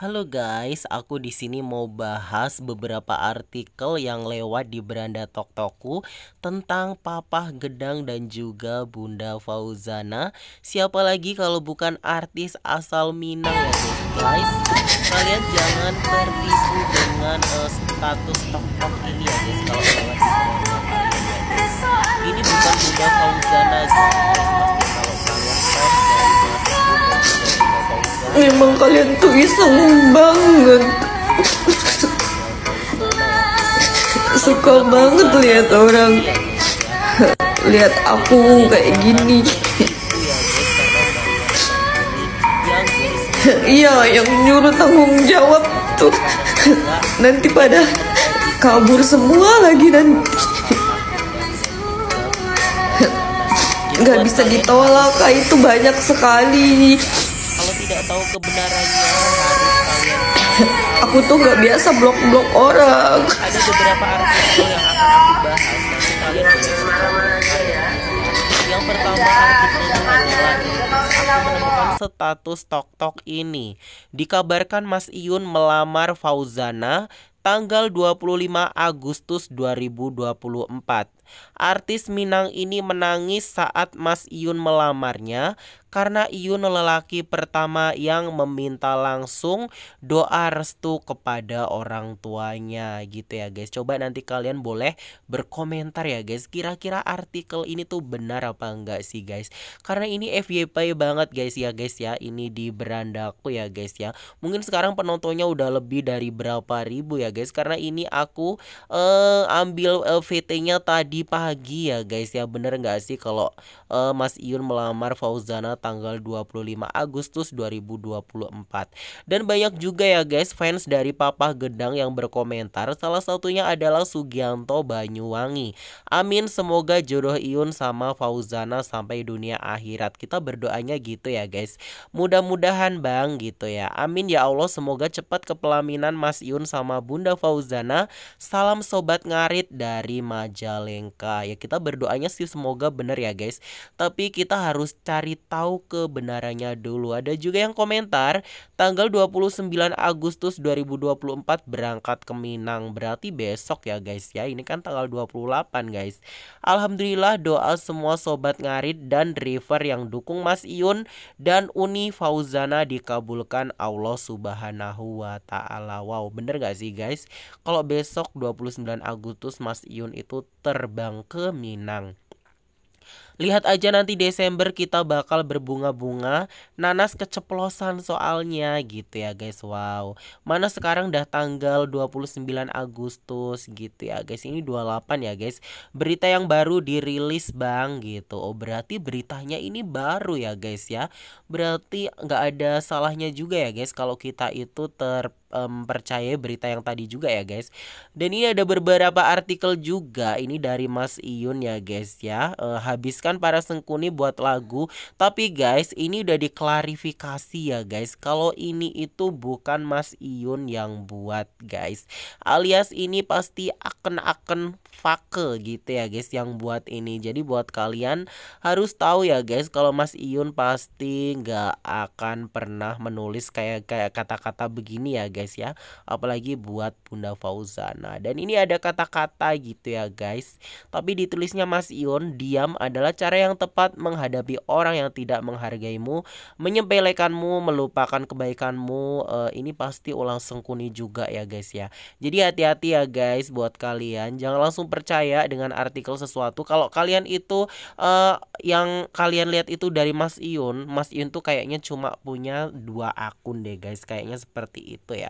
Halo guys, aku di sini mau bahas beberapa artikel yang lewat di beranda Toktoku tentang Papa Gedang dan juga Bunda Fauzana. Siapa lagi kalau bukan artis asal Minang ya guys? Kalian jangan tertipu dengan uh, status Toktok ini ya guys kalau lewat di beranda. Ini bukan Bunda Fauzana guys. memang kalian tuh iseng banget suka banget lihat orang lihat aku kayak gini iya yang nyuruh tanggung jawab tuh nanti pada kabur semua lagi dan nggak bisa ditolak itu banyak sekali tidak tahu kebenarannya aku tuh nggak biasa blok-blok orang ada beberapa artikel yang akan aku bahas nanti kalian boleh yang pertama artikelnya adalah aku menemukan status tok-tok ini dikabarkan Mas Iyun melamar Fauzana tanggal 25 Agustus 2024 Artis Minang ini menangis saat Mas Iyun melamarnya karena Iyun lelaki pertama yang meminta langsung doa restu kepada orang tuanya gitu ya guys. Coba nanti kalian boleh berkomentar ya guys. Kira-kira artikel ini tuh benar apa enggak sih guys? Karena ini FYP banget guys ya guys ya. Ini di berandaku ya guys ya. Mungkin sekarang penontonnya udah lebih dari berapa ribu ya guys. Karena ini aku eh, ambil LVT-nya eh, tadi pagi lagi ya guys ya bener nggak sih kalau uh, Mas Iun melamar Fauzana tanggal 25 Agustus 2024 dan banyak juga ya guys fans dari Papa Gedang yang berkomentar salah satunya adalah Sugianto Banyuwangi amin semoga jodoh Iun sama Fauzana sampai dunia akhirat kita berdoanya gitu ya guys mudah-mudahan bang gitu ya amin ya Allah semoga cepat ke pelaminan Mas Iun sama Bunda Fauzana salam sobat ngarit dari Majalengka ya kita berdoanya sih semoga benar ya guys tapi kita harus cari tahu kebenarannya dulu ada juga yang komentar tanggal 29 Agustus 2024 berangkat ke Minang berarti besok ya guys ya ini kan tanggal 28 guys Alhamdulillah doa semua sobat ngarit dan driver yang dukung Mas Iun dan Uni Fauzana dikabulkan Allah Subhanahu wa taala wow bener gak sih guys kalau besok 29 Agustus Mas Iun itu terbang ke Minang. Lihat aja nanti Desember kita bakal berbunga-bunga Nanas keceplosan soalnya gitu ya guys Wow Mana sekarang dah tanggal 29 Agustus gitu ya guys Ini 28 ya guys Berita yang baru dirilis bang gitu Oh berarti beritanya ini baru ya guys ya Berarti nggak ada salahnya juga ya guys Kalau kita itu ter mempercayai um, berita yang tadi juga ya guys dan ini ada beberapa artikel juga ini dari Mas Iyun ya guys ya uh, habiskan para sengkuni buat lagu tapi guys ini udah diklarifikasi ya guys kalau ini itu bukan Mas Iyun yang buat guys alias ini pasti akan-akan fake gitu ya guys yang buat ini jadi buat kalian harus tahu ya guys kalau Mas Iyun pasti nggak akan pernah menulis kayak kayak kata-kata begini ya guys guys ya apalagi buat Bunda Fauzana nah, dan ini ada kata-kata gitu ya guys tapi ditulisnya Mas Ion diam adalah cara yang tepat menghadapi orang yang tidak menghargaimu menyepelekanmu melupakan kebaikanmu e, ini pasti ulang sengkuni juga ya guys ya jadi hati-hati ya guys buat kalian jangan langsung percaya dengan artikel sesuatu kalau kalian itu e, yang kalian lihat itu dari Mas Ion Mas Ion tuh kayaknya cuma punya dua akun deh guys kayaknya seperti itu ya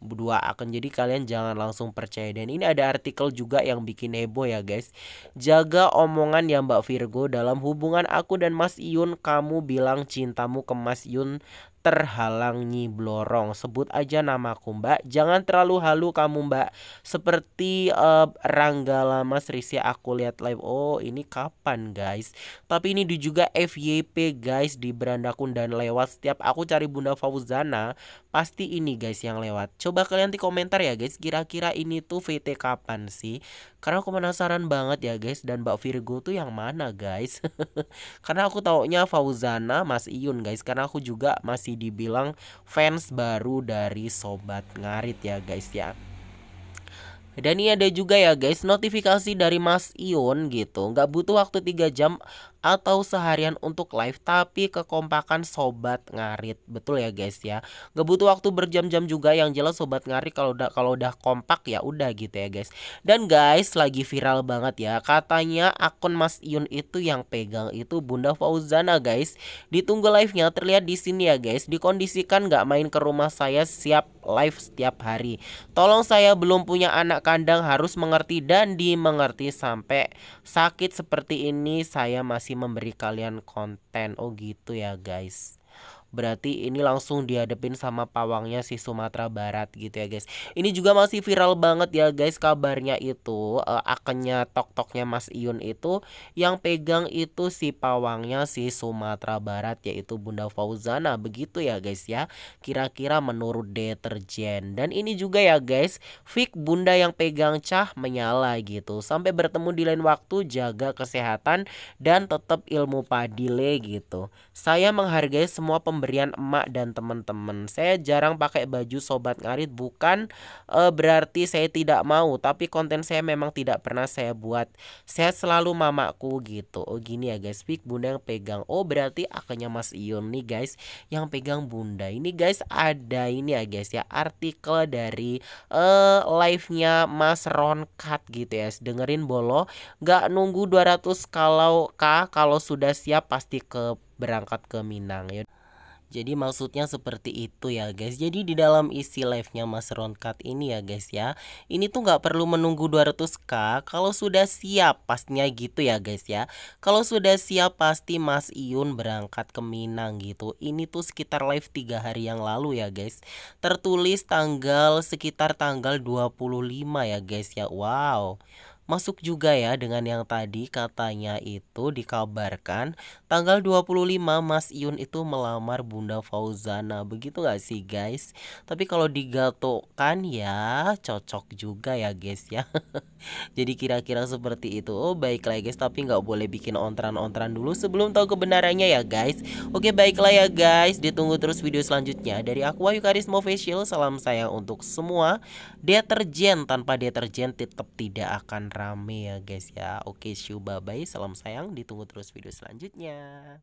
akun jadi kalian jangan langsung percaya dan ini ada artikel juga yang bikin heboh ya guys jaga omongan ya Mbak Virgo dalam hubungan aku dan Mas Yun kamu bilang cintamu ke Mas Yun terhalangi blorong sebut aja nama aku mbak jangan terlalu halu kamu mbak seperti uh, Rangga Lama Serisi aku lihat live oh ini kapan guys tapi ini juga FYP guys di beranda dan lewat setiap aku cari Bunda Fauzana pasti ini guys yang lewat Coba kalian di komentar ya guys, kira-kira ini tuh VT kapan sih? Karena aku penasaran banget ya guys dan Mbak Virgo tuh yang mana guys? karena aku taunya Fauzana Mas Iyun guys, karena aku juga masih dibilang fans baru dari Sobat Ngarit ya guys ya. Dan ini ada juga ya guys notifikasi dari Mas Ion gitu Nggak butuh waktu 3 jam atau seharian untuk live tapi kekompakan sobat ngarit. Betul ya guys ya. nggak butuh waktu berjam-jam juga yang jelas sobat ngarit kalau udah kalau udah kompak ya udah gitu ya guys. Dan guys lagi viral banget ya katanya akun Mas Yun itu yang pegang itu Bunda Fauzana guys. Ditunggu live-nya terlihat di sini ya guys. Dikondisikan nggak main ke rumah saya siap live setiap hari. Tolong saya belum punya anak kandang harus mengerti dan dimengerti sampai sakit seperti ini saya masih memberi kalian konten oh gitu ya guys berarti ini langsung dihadapin sama pawangnya si Sumatera Barat gitu ya guys ini juga masih viral banget ya guys kabarnya itu uh, eh, akannya tok-toknya Mas Iyun itu yang pegang itu si pawangnya si Sumatera Barat yaitu Bunda Fauzana begitu ya guys ya kira-kira menurut deterjen dan ini juga ya guys fik Bunda yang pegang cah menyala gitu sampai bertemu di lain waktu jaga kesehatan dan tetap ilmu padile gitu saya menghargai semua pemberian pemberian emak dan teman-teman. Saya jarang pakai baju sobat ngarit bukan e, berarti saya tidak mau, tapi konten saya memang tidak pernah saya buat. Saya selalu mamaku gitu. Oh gini ya guys, pik Bunda yang pegang. Oh berarti akhirnya Mas Ion nih guys yang pegang Bunda. Ini guys ada ini ya guys ya artikel dari e, live-nya Mas Ronkat gitu ya. Dengerin bolo, nggak nunggu 200 kalau K kalau sudah siap pasti ke berangkat ke Minang ya. Jadi maksudnya seperti itu ya guys Jadi di dalam isi live-nya Mas Ronkat ini ya guys ya Ini tuh nggak perlu menunggu 200k Kalau sudah siap pastinya gitu ya guys ya Kalau sudah siap pasti Mas Iyun berangkat ke Minang gitu Ini tuh sekitar live 3 hari yang lalu ya guys Tertulis tanggal sekitar tanggal 25 ya guys ya Wow masuk juga ya dengan yang tadi katanya itu dikabarkan tanggal 25 Mas Yun itu melamar Bunda Fauzana. Begitu gak sih guys? Tapi kalau digatokan ya cocok juga ya guys ya. Jadi kira-kira seperti itu. Oh baiklah ya, guys tapi nggak boleh bikin ontran-ontran dulu sebelum tahu kebenarannya ya guys. Oke baiklah ya guys. Ditunggu terus video selanjutnya dari aku Ayu Karismo Facial. Salam sayang untuk semua. Deterjen tanpa deterjen tetap tidak akan rame ya guys ya. Oke, okay, bye bye. Salam sayang, ditunggu terus video selanjutnya.